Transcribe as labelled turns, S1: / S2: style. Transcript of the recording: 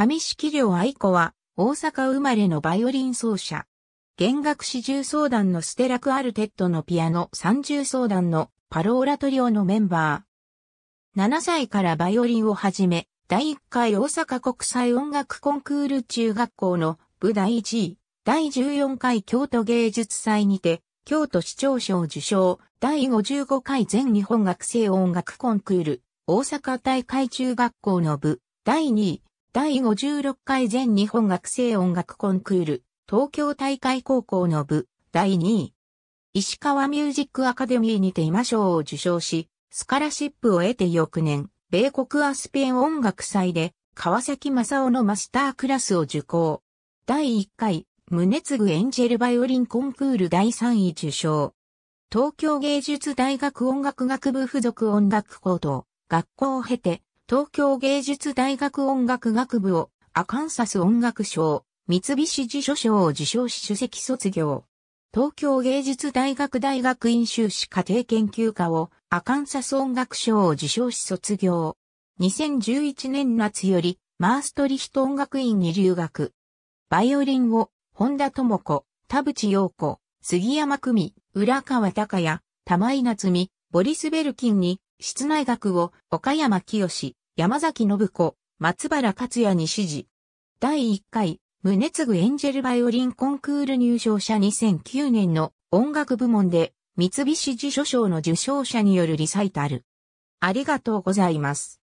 S1: 上式良愛子は、大阪生まれのバイオリン奏者。弦楽四重奏団のステラクアルテッドのピアノ三重奏団のパローラトリオのメンバー。7歳からバイオリンを始め、第1回大阪国際音楽コンクール中学校の部第1位、第14回京都芸術祭にて、京都市長賞受賞、第55回全日本学生音楽コンクール、大阪大会中学校の部、第2位、第56回全日本学生音楽コンクール、東京大会高校の部、第2位。石川ミュージックアカデミーにて今賞を受賞し、スカラシップを得て翌年、米国アスペン音楽祭で、川崎正夫のマスタークラスを受講。第1回、継ぐエンジェルバイオリンコンクール第3位受賞。東京芸術大学音楽学部附属音楽高等学校を経て、東京芸術大学音楽学部をアカンサス音楽賞、三菱辞書賞を受賞し主席卒業。東京芸術大学大学院修士家庭研究科をアカンサス音楽賞を受賞し卒業。2011年夏よりマーストリヒト音楽院に留学。バイオリンを本田智子、田淵陽子、杉山久美、浦川隆也、玉井夏美、ボリス・ベルキンに室内楽を岡山清、山崎信子、松原克也に指示。第1回、宗次エンジェルバイオリンコンクール入賞者2009年の音楽部門で三菱自書賞の受賞者によるリサイタル。ありがとうございます。